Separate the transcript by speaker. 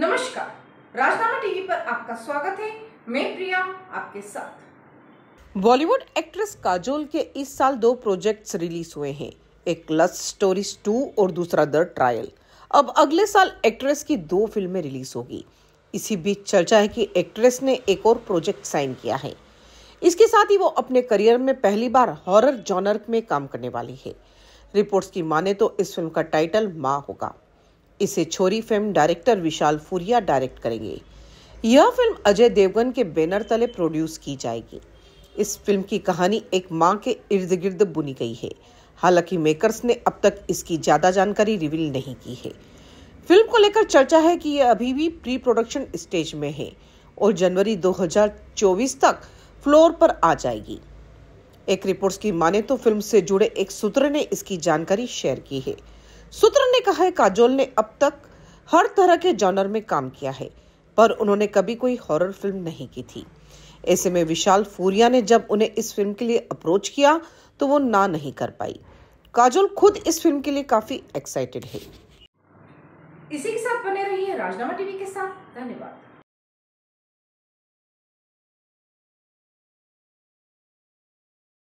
Speaker 1: नमस्कार राजनामा टीवी पर आपका स्वागत है मैं प्रिया आपके साथ
Speaker 2: बॉलीवुड एक्ट्रेस काजोल के इस साल दो प्रोजेक्ट्स रिलीज हुए हैं एक लस्ट स्टोरीज टू और दूसरा द ट्रायल अब अगले साल एक्ट्रेस की दो फिल्में रिलीज होगी इसी बीच चर्चा है कि एक्ट्रेस ने एक और प्रोजेक्ट साइन किया है इसके साथ ही वो अपने करियर में पहली बार हॉरर जॉनर में काम करने वाली है रिपोर्ट्स की माने तो इस फिल्म का टाइटल माँ होगा इसे Chhori film director Vishal Furia direct करेंगे यह फिल्म अजय देवगन के बैनर तले प्रोड्यूस की जाएगी इस फिल्म की कहानी एक माँ के इर्द गिर्द बुनी गई है हालांकि मेकर्स ने अब तक इसकी ज़्यादा जानकारी रिवील नहीं की है फिल्म को लेकर चर्चा है कि यह अभी भी प्री प्रोडक्शन स्टेज में है और जनवरी 2024 तक फ्लोर पर आ जाएगी एक रिपोर्ट्स की माने तो फिल्म से जुड़े एक सूत्र ने इसकी जानकारी शेयर की है सूत्र ने कहा है काजोल ने अब तक हर तरह के जॉनर में काम किया है पर उन्होंने कभी कोई हॉरर फिल्म नहीं की थी ऐसे में विशाल फूरिया ने जब उन्हें इस फिल्म के लिए अप्रोच किया तो वो ना नहीं कर पाई काजोल
Speaker 1: खुद इस फिल्म के लिए काफी
Speaker 2: एक्साइटेड है
Speaker 1: इसी के साथ बने रहिए राजनामा टीवी के साथ धन्यवाद